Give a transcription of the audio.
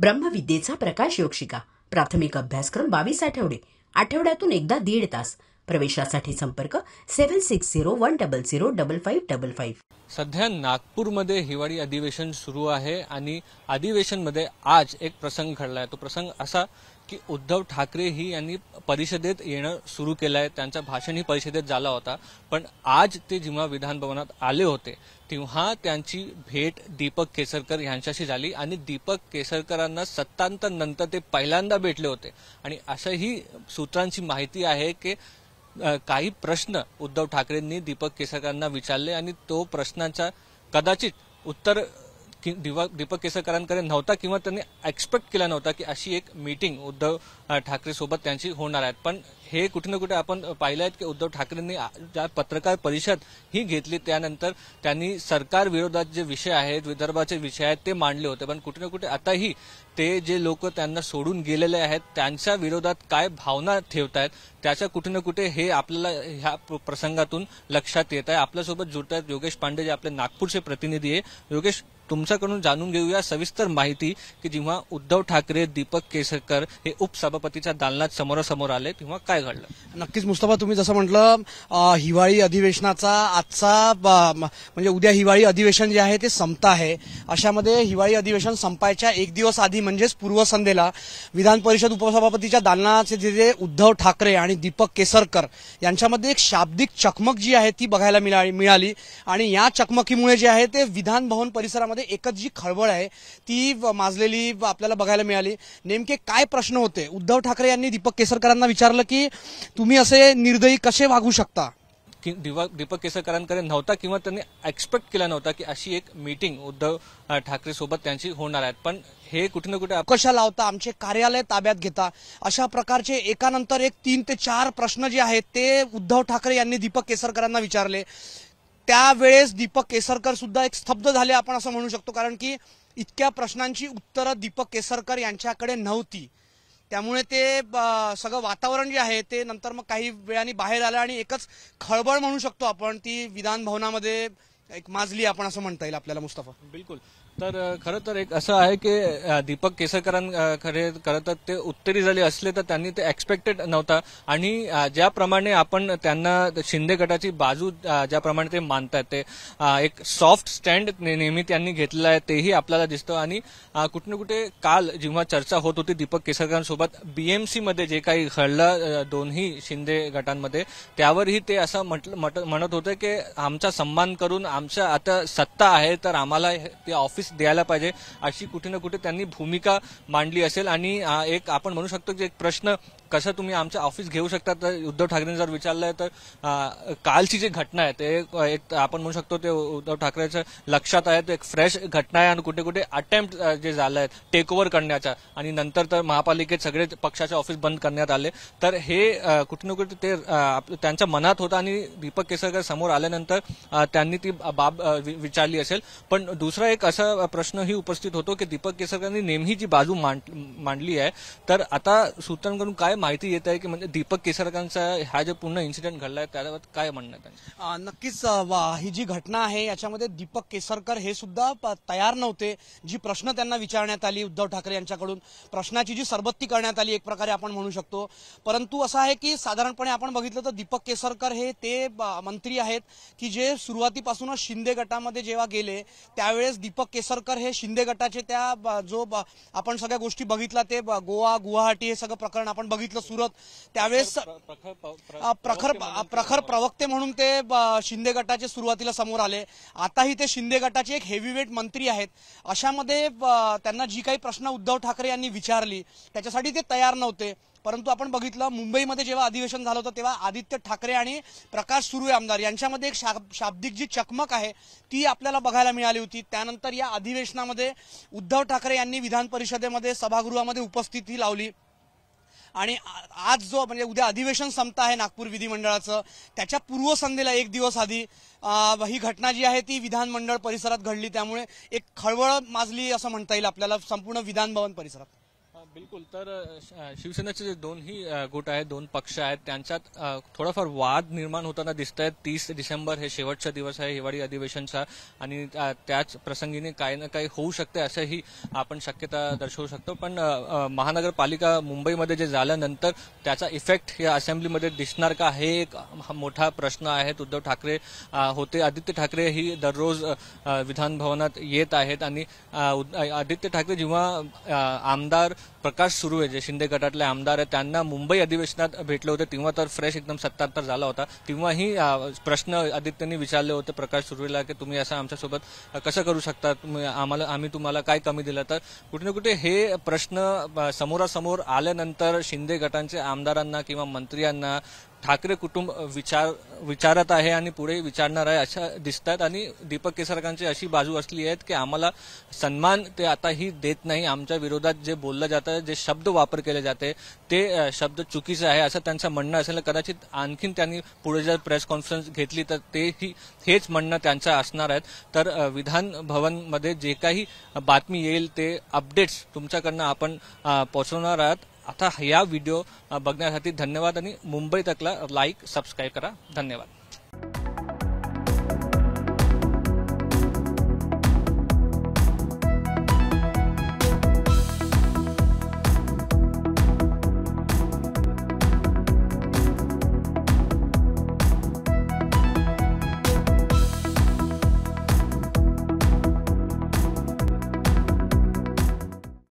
ब्रह्मविद्येचा प्रकाश योक्षिका प्राथमिक अभ्यासक्रम बावीस आठवडे आठवड्यातून एकदा दीड तास प्रवेशासाठी संपर्क seven six zero one double zero double five double five सध्या नागपूरमध्ये हिवाळी अधिवेशन सुरू आहे आणि अधिवेशनमध्ये आज एक प्रसंग घडला आहे तो प्रसंग असा की उद्धव ठाकरे ही यांनी परिषदेत येणं सुरू केलं आहे त्यांचं भाषण ही परिषदेत झाला होता पण आज ते जेव्हा विधानभवनात आले होते तेव्हा त्यांची भेट दीपक केसरकर यांच्याशी झाली आणि दीपक केसरकरांना सत्तांतर नंतर ते पहिल्यांदा भेटले होते आणि अशाही सूत्रांची माहिती आहे की काही प्रश्न उद्धव ठाकरेंनी दीपक केसरकरांना विचारले आणि तो प्रश्नांचा कदाचित उत्तर दीपक केसरकरांकडे नव्हता किंवा त्यांनी एक्सपेक्ट केला नव्हता की अशी एक मीटिंग उद्धव ठाकरे सोबत त्यांची होणार आहे पण हे कुठे ना कुठे आपण पाहिलं आहे की उद्धव ठाकरेंनी ज्या पत्रकार परिषद ही घेतली त्यानंतर त्यांनी सरकार विरोधात जे विषय आहेत विदर्भाचे विषय आहेत ते मांडले होते पण कुठे ना कुठे आताही ते जे लोक त्यांना सोडून गेलेले आहेत त्यांच्या विरोधात काय भावना ठेवत आहेत त्याच्या कुठे ना कुठे हे आपल्याला ह्या प्रसंगातून लक्षात येत आहे आपल्यासोबत जुळत आहेत योगेश पांडे जे आपले नागपूरचे प्रतिनिधी आहे योगेश तुमच्याकडून जाणून घेऊया सविस्तर माहिती की जेव्हा उद्धव ठाकरे दीपक केसरकर हे उपसभापतीच्या दालनात समोरासमोर आले तेव्हा काय घडलं नक्कीच मुस्तफा तुम्ही जसं म्हटलं हिवाळी अधिवेशनाचा आजचा म्हणजे उद्या हिवाळी अधिवेशन जे आहे ते संपत आहे अशामध्ये हिवाळी अधिवेशन संपायच्या एक दिवस आधी म्हणजेच पूर्वसंध्येला विधान परिषद उपसभापतीच्या दालनाचे जे जे उद्धव ठाकरे आणि दीपक केसरकर यांच्यामध्ये एक शाब्दिक चकमक जी आहे ती बघायला मिळाली आणि या चकमकीमुळे जे आहे ते विधान भवन परिसरामध्ये एकच जी खळबळ आहे ती माजलेली आपल्याला बघायला मिळाली नेमके काय प्रश्न होते उद्धव ठाकरे यांनी दीपक केसरकरांना विचारलं की तुम्ही असे निर्दयी कसे वागू शकता दीपक केसरकरांकडे नव्हता किंवा त्यांनी एक्सपेक्ट केला नव्हता की अशी एक मीटिंग उद्धव ठाकरे सोबत त्यांची होणार आहेत पण हे कुठे ना कुठे कशा लावता आमचे कार्यालय ताब्यात घेता अशा प्रकारचे एकानंतर एक तीन ते चार प्रश्न जे आहेत ते उद्धव ठाकरे यांनी दीपक केसरकरांना विचारले त्यावेळेस दीपक केसरकर सुद्धा एक स्तब्ध झाले आपण असं म्हणू शकतो कारण की इतक्या प्रश्नांची उत्तरं दीपक केसरकर यांच्याकडे नव्हती त्यामुळे ते सगळं वातावरण जे आहे ते नंतर मग काही वेळाने बाहेर आलं आणि एकच खळबळ म्हणू शकतो आपण ती विधान भवनामध्ये एक माजली आपण असं म्हणता येईल आपल्याला मुस्तफा बिलकुल तर खरं तर एक असं आहे की दीपक केसरकरां खरे खरं तर ते उत्तरी झाले असले तर त्यांनी ते एक्सपेक्टेड नव्हता आणि ज्याप्रमाणे आपण त्यांना शिंदे गटाची बाजू ज्याप्रमाणे ते मानतात ते एक सॉफ्ट स्टँड नेहमी त्यांनी घेतलेला आहे तेही आपल्याला दिसतं आणि कुठे कुठे काल जेव्हा चर्चा होत होती दीपक केसरकरांसोबत मध्ये जे काही घडलं दोन्ही शिंदे गटांमध्ये त्यावरही ते असं म्हटलं म्हणत होते की आमचा सन्मान करून आमचं आता सत्ता आहे तर आम्हाला ते ऑफिस द्यायला पाहिजे अशी कुठे ना कुठे त्यांनी भूमिका मांडली असेल आणि एक आपण म्हणू शकतो की एक प्रश्न कसं तुम्ही आमचं ऑफिस घेऊ शकता तर उद्धव ठाकरेंनी जर विचारलंय तर कालची जी घटना आहे ते एक आपण म्हणू शकतो ते उद्धव ठाकरेच्या लक्षात आहे तो एक फ्रेश घटना आहे आणि कुठे कुठे अटेम्प्ट जे झालं आहे टेक ओव्हर करण्याचा आणि नंतर तर महापालिकेत सगळे पक्षाचे ऑफिस बंद करण्यात आले तर हे कुठे ना कुठे ते त्यांच्या मनात होतं आणि दीपक केसरकर समोर आल्यानंतर त्यांनी ती बाब विचारली असेल पण दुसरा एक असा प्रश्नही उपस्थित होतो की दीपक केसरकरांनी नेहमी जी बाजू मांडली आहे तर आता सूत्रांकडून काय माहिती येत आहे की म्हणजे दीपक केसरकरांचा हा जो पूर्ण इन्सिडेंट घडला आहे त्याबाबत काय म्हणणं आहे नक्कीच ही जी घटना आहे याच्यामध्ये दीपक केसरकर हे सुद्धा तयार नव्हते जी प्रश्न त्यांना विचारण्यात आली उद्धव ठाकरे यांच्याकडून प्रश्नाची जी सरबत्ती करण्यात आली एक प्रकारे आपण म्हणू शकतो परंतु असं आहे की साधारणपणे आपण बघितलं तर दीपक केसरकर हे ते मंत्री आहेत की जे सुरुवातीपासून शिंदे गटामध्ये जेव्हा गेले त्यावेळेस दीपक केसरकर हे शिंदे गटाचे त्या जो आपण सगळ्या गोष्टी बघितला ते गोवा गुवाहाटी हे सगळं प्रकरण आपण बघितलं सुरत त्यावेळेस प्रखर प्रखर प्रवक्ते म्हणून ते शिंदे गटाचे सुरुवातीला समोर आले आताही ते शिंदे गटाचे एक हेवीवेट मंत्री आहेत अशामध्ये त्यांना जी काही प्रश्न उद्धव ठाकरे यांनी विचारली त्याच्यासाठी ते तयार नव्हते परंतु आपण बघितलं मुंबईमध्ये जेव्हा अधिवेशन झालं होतं तेव्हा आदित्य ठाकरे आणि प्रकाश सुरू आमदार यांच्यामध्ये एक शाब्दिक जी चकमक आहे ती आपल्याला बघायला मिळाली होती त्यानंतर या अधिवेशनामध्ये उद्धव ठाकरे यांनी विधान परिषदेमध्ये सभागृहामध्ये उपस्थिती लावली आणि आज जो म्हणजे उद्या अधिवेशन संपत आहे नागपूर विधिमंडळाचं त्याच्या पूर्वसंध्येला एक दिवस आधी ही घटना जी आहे ती विधानमंडळ परिसरात घडली त्यामुळे एक खळबळ माजली असं म्हणता येईल आपल्याला संपूर्ण विधानभवन परिसरात बिलकुल तर शिवसेनेचे जे दोनही गुट आहेत दोन पक्ष आहेत त्यांच्यात थोडाफार वाद निर्माण होताना दिसत आहेत तीस डिसेंबर हे शेवटचा दिवस आहे हिवाळी अधिवेशनचा आणि त्याच प्रसंगीने काही ना काही होऊ शकते असंही आपण शक्यता दर्शवू शकतो पण महानगरपालिका मुंबईमध्ये जे झाल्यानंतर त्याचा इफेक्ट या असेंब्लीमध्ये दिसणार का हे एक मोठा प्रश्न आहे उद्धव ठाकरे होते आदित्य ठाकरे ही दररोज विधानभवनात येत आहेत आणि आदित्य ठाकरे जेव्हा आमदार प्रकाश सुरू आहे जे शिंदे गटातले आमदार आहेत त्यांना मुंबई अधिवेशनात भेटले होते तेव्हा तर फ्रेश एकदम सत्तांतर झाला होता तेव्हाही प्रश्न आदित्यांनी विचारले होते प्रकाश सुर्वेला की तुम्ही असं आमच्यासोबत कसं करू शकता आम्हाला आम्ही तुम्हाला काय कमी दिलं तर कुठे ना कुठे हे प्रश्न समोरासमोर आल्यानंतर शिंदे गटांचे आमदारांना किंवा मंत्र्यांना ठाकरे कुटुंब विचार विचारत आहे आणि पुढे विचारणार आहे अशा दिसत आहेत आणि दीपक केसरकरांची अशी बाजू असली आहेत की आम्हाला सन्मान ते आता ही देत नाही आमच्या विरोधात जे बोललं जातं जे शब्द वापर केले जाते ते शब्द चुकीचे आहे असं त्यांचं म्हणणं असेल कदाचित आणखीन त्यांनी पुढे जर प्रेस कॉन्फरन्स घेतली तर तेही हेच म्हणणं त्यांचं असणार आहेत तर विधान भवनमध्ये जे काही बातमी येईल ते अपडेट्स तुमच्याकडनं आपण पोहोचवणार आहात आता या व्हिडिओ बघण्यासाठी धन्यवाद आणि मुंबई तकला लाईक सबस्क्राईब करा धन्यवाद